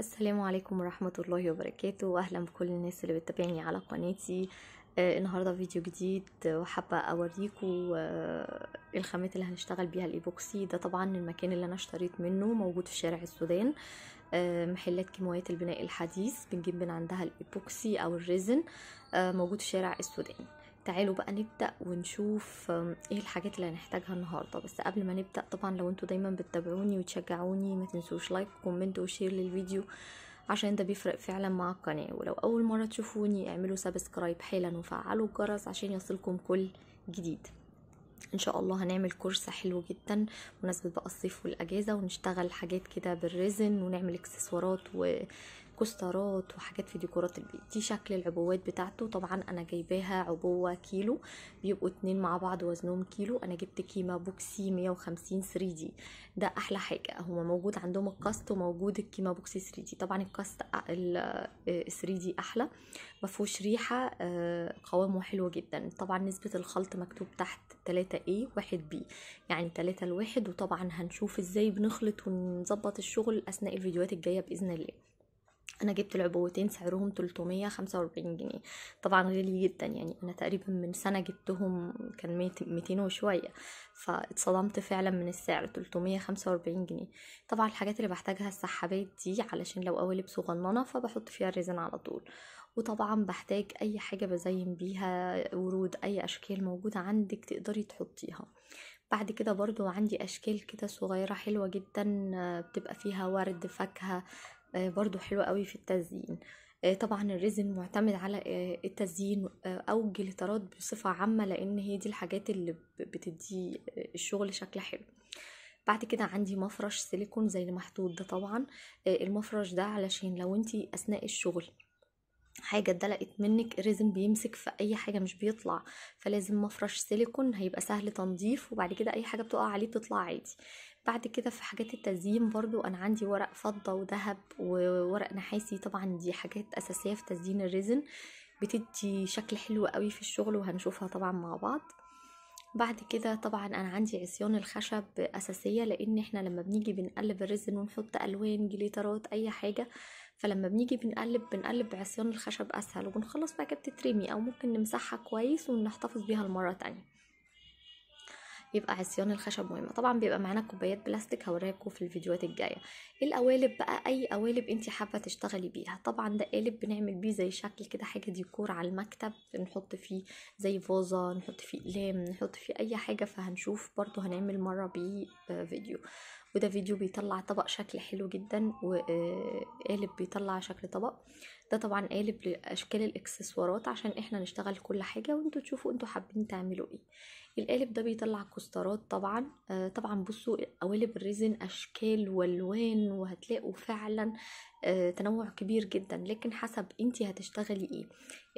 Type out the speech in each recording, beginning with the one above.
السلام عليكم ورحمة الله وبركاته واهلا بكل الناس اللي بتتابعني على قناتي آه النهاردة فيديو جديد آه، وحابة اوريكم آه الخامات اللي هنشتغل بيها الايبوكسي ده طبعا المكان اللي انا اشتريت منه موجود في شارع السودان آه محلات كيماويات البناء الحديث بنجيب من عندها الايبوكسي او الريزن آه موجود في شارع السودان تعالوا بقى نبدأ ونشوف ايه الحاجات اللي هنحتاجها النهاردة بس قبل ما نبدأ طبعا لو انتوا دايما بتتابعوني وتشجعوني ما تنسوش لايك وكومنت وشير للفيديو عشان ده بيفرق فعلا مع القناة ولو أول مرة تشوفوني اعملوا سبسكرايب حالا وفعلوا الجرس عشان يصلكم كل جديد ان شاء الله هنعمل كورس حلو جدا مناسبة بقى الصيف والاجازة ونشتغل حاجات كده بالريزن ونعمل اكسسوارات و كوسترات وحاجات في ديكورات البيت دي شكل العبوات بتاعته طبعا انا جايباها عبوه كيلو بيبقوا اتنين مع بعض وزنهم كيلو انا جبت كيما بوكسي 150 3 دي ده احلى حاجه هما موجود عندهم القاست وموجود الكيما بوكسي 3 دي طبعا القاست 3 دي احلى مفهوش ريحه آه، قوامه حلو جدا طبعا نسبه الخلط مكتوب تحت 3 A 1 B يعني 3 الواحد وطبعا هنشوف ازاي بنخلط ونظبط الشغل اثناء الفيديوهات الجايه باذن الله انا جبت العبوتين سعرهم 345 جنيه طبعا غالي جدا يعني انا تقريبا من سنه جبتهم كان 200 وشويه فاتصدمت فعلا من السعر 345 جنيه طبعا الحاجات اللي بحتاجها السحابات دي علشان لو قوالب صغننه فبحط فيها الريزن على طول وطبعا بحتاج اي حاجه بزين بيها ورود اي اشكال موجوده عندك تقدري تحطيها بعد كده برضو عندي اشكال كده صغيرة حلوة جدا بتبقى فيها ورد فاكهة آه، برضو حلوة قوي في التزيين آه، طبعا الريزن معتمد على آه، التزيين او الجليترات بصفة عامة لان هي دي الحاجات اللي بتدي الشغل شكل حلو بعد كده عندي مفرش سيليكون زي المحدود ده طبعا المفرش ده علشان لو انتي اثناء الشغل حاجة اتدلقت منك الريزن بيمسك في أي حاجة مش بيطلع فلازم مفرش سيليكون هيبقى سهل تنظيف وبعد كده أي حاجة بتقع عليه بتطلع عادي بعد كده في حاجات التزيين برضو أنا عندي ورق فضة وذهب وورق نحاسي طبعا دي حاجات أساسية في تزيين الريزن بتدي شكل حلو قوي في الشغل وهنشوفها طبعا مع بعض بعد كده طبعا انا عندي عصيان الخشب اساسيه لان احنا لما بنيجي بنقلب الريزن ونحط الوان جليترات اي حاجه فلما بنيجي بنقلب بنقلب بعصيان الخشب اسهل وبنخلص بقى كده بتترمي او ممكن نمسحها كويس ونحتفظ بيها المره تانية يبقى عصيان الخشب مهمه طبعا بيبقى معانا كوبايات بلاستيك هوريكم في الفيديوهات الجايه القوالب بقى اي قوالب انت حابه تشتغلي بيها طبعا ده قالب بنعمل بيه زي شكل كده حاجه ديكور على المكتب نحط فيه زي فازه نحط فيه اقلام نحط فيه اي حاجه فهنشوف برضو هنعمل مره بيه آه، فيديو وده فيديو بيطلع طبق شكل حلو جدا وقالب آه، بيطلع شكل طبق ده طبعا قالب لاشكال الاكسسوارات عشان احنا نشتغل كل حاجه وانتوا تشوفوا انتوا حابين تعملوا ايه القالب ده بيطلع كوسترات طبعا آه طبعا بصوا قوالب الريزن اشكال والوان وهتلاقوا فعلا آه تنوع كبير جدا لكن حسب انتي هتشتغلي ايه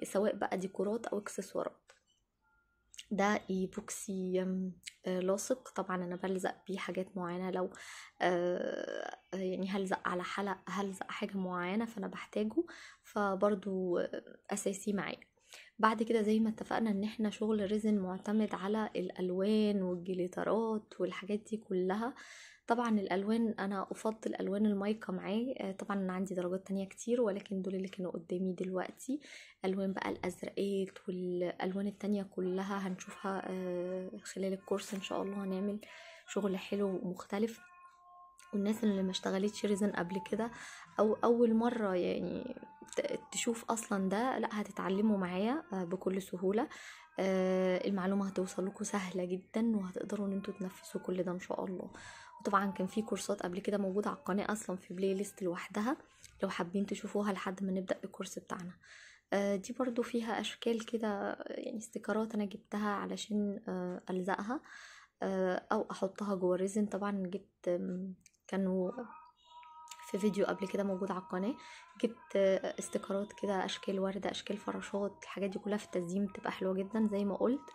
سواء بقى ديكورات او اكسسوارات ده ايبوكسي آه، لاصق طبعا انا بلزق بيه حاجات معينه لو آه، يعني هلزق على حلق هلزق حاجه معينه فانا بحتاجه فبرضو اساسي معايا بعد كده زي ما اتفقنا ان احنا شغل ريزن معتمد على الالوان والجليترات والحاجات دي كلها طبعا الالوان انا افضل الوان المايكا معي آه، طبعا انا عندي درجات تانية كتير ولكن دول اللي كانوا قدامي دلوقتي الوان بقى الازرقات والالوان التانية كلها هنشوفها آه، خلال الكورس ان شاء الله هنعمل شغل حلو ومختلف والناس اللي ما اشتغلتش ريزن قبل كده او اول مره يعني تشوف اصلا ده لا هتتعلموا معايا آه، بكل سهوله المعلومه هتوصل لكم سهله جدا وهتقدروا ان انتوا تنفسوا كل ده ان شاء الله وطبعا كان في كورسات قبل كده موجوده على القناه اصلا في بلاي ليست لوحدها لو حابين تشوفوها لحد ما نبدا الكورس بتاعنا آه، دي برضو فيها اشكال كده يعني استيكرات انا جبتها علشان آه، الزقها آه، او احطها جوه الريزن طبعا جبت كانوا في فيديو قبل كده موجود على القناه جبت استيكرات كده اشكال ورده اشكال فراشات الحاجات دي كلها في التزيين بتبقى حلوه جدا زي ما قلت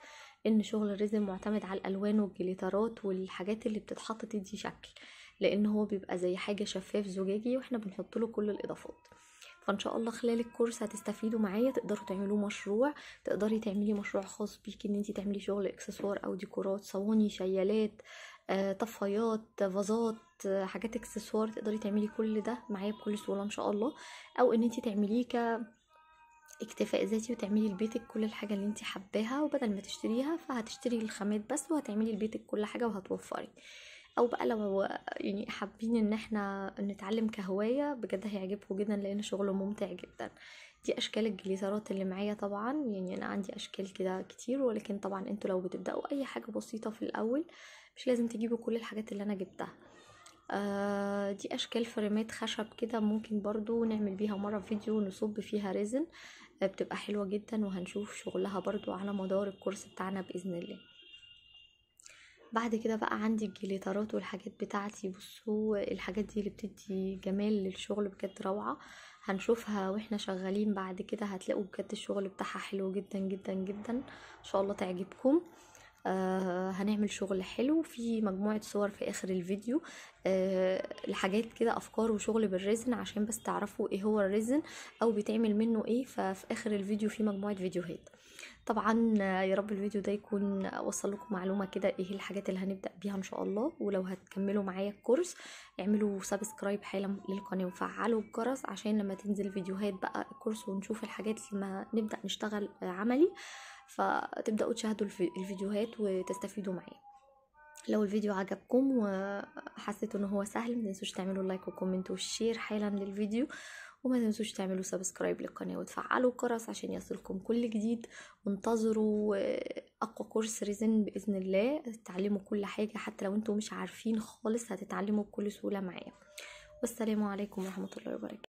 ان شغل الريزم معتمد على الالوان والجليترات والحاجات اللي بتتحط تدي شكل لان هو بيبقى زي حاجه شفاف زجاجي واحنا بنحط له كل الاضافات فان شاء الله خلال الكورس هتستفيدوا معايا تقدروا تعملوا مشروع تقدري تعملي مشروع خاص بيك ان انت تعملي شغل اكسسوار او ديكورات صواني شيالات آه، طفايات فازات حاجات اكسسوار تقدري تعملي كل ده معايا بكل سهوله ان شاء الله او ان انت تعمليه ك اكتفاء ذاتي وتعملي لبيتك كل الحاجة اللي انت حباها وبدل ما تشتريها فهتشتري الخامات بس وهتعملي لبيتك كل حاجة وهتوفري او بقى لو يعني حابين ان احنا نتعلم كهواية بجد هيعجبكم جدا لان شغله ممتع جدا دي اشكال الجليزرات اللي معايا طبعا يعني انا عندي اشكال كده كتير ولكن طبعا انتوا لو بتبداوا اي حاجة بسيطة في الاول مش لازم تجيبوا كل الحاجات اللي انا جبتها آه دي اشكال فريمات خشب كده ممكن برضو نعمل بيها مره فيديو نصب فيها ريزن بتبقى حلوة جدا وهنشوف شغلها برضو على مدار الكورس بتاعنا بإذن الله بعد كده بقى عندي الجليترات والحاجات بتاعتي بصوا الحاجات دي اللي بتدي جمال للشغل بجد روعة هنشوفها واحنا شغالين بعد كده هتلاقوا بجد الشغل بتاعها حلو جدا جدا جدا ان شاء الله تعجبكم آه هنعمل شغل حلو في مجموعة صور في اخر الفيديو آه الحاجات كده افكار وشغل بالريزن عشان بس تعرفوا ايه هو الريزن او بتعمل منه ايه ففي اخر الفيديو في مجموعة فيديوهات طبعا يا رب الفيديو ده يكون وصل لكم معلومه كده ايه الحاجات اللي هنبدا بيها ان شاء الله ولو هتكملوا معايا الكورس اعملوا سبسكرايب حالا للقناه وفعلوا الجرس عشان لما تنزل فيديوهات بقى الكورس ونشوف الحاجات لما نبدا نشتغل عملي فتبدأوا تشاهدوا الفيديوهات وتستفيدوا معي لو الفيديو عجبكم وحسيتوا ان هو سهل ما تنسوش تعملوا لايك وكومنت وشير حالا للفيديو وما تنسوش تعملوا سبسكرايب للقناة وتفعلوا الجرس عشان يصلكم كل جديد وانتظروا أقوى كورس ريزن بإذن الله تتعلموا كل حاجة حتى لو انتم مش عارفين خالص هتتعلموا بكل سهولة معايا والسلام عليكم ورحمة الله وبركاته